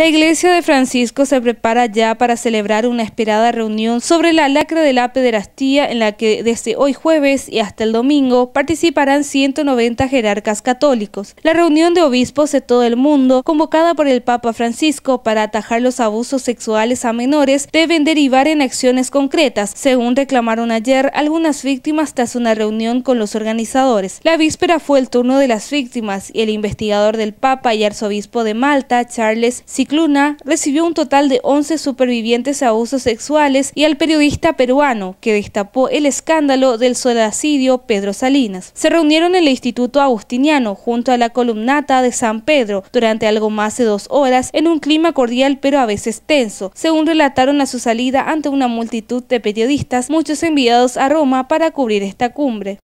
La iglesia de Francisco se prepara ya para celebrar una esperada reunión sobre la lacra de la pederastía en la que desde hoy jueves y hasta el domingo participarán 190 jerarcas católicos. La reunión de obispos de todo el mundo, convocada por el Papa Francisco para atajar los abusos sexuales a menores, deben derivar en acciones concretas, según reclamaron ayer algunas víctimas tras una reunión con los organizadores. La víspera fue el turno de las víctimas y el investigador del Papa y arzobispo de Malta, Charles Cluna recibió un total de 11 supervivientes a abusos sexuales y al periodista peruano que destapó el escándalo del solacidio Pedro Salinas. Se reunieron en el Instituto Agustiniano junto a la columnata de San Pedro durante algo más de dos horas en un clima cordial pero a veces tenso, según relataron a su salida ante una multitud de periodistas, muchos enviados a Roma para cubrir esta cumbre.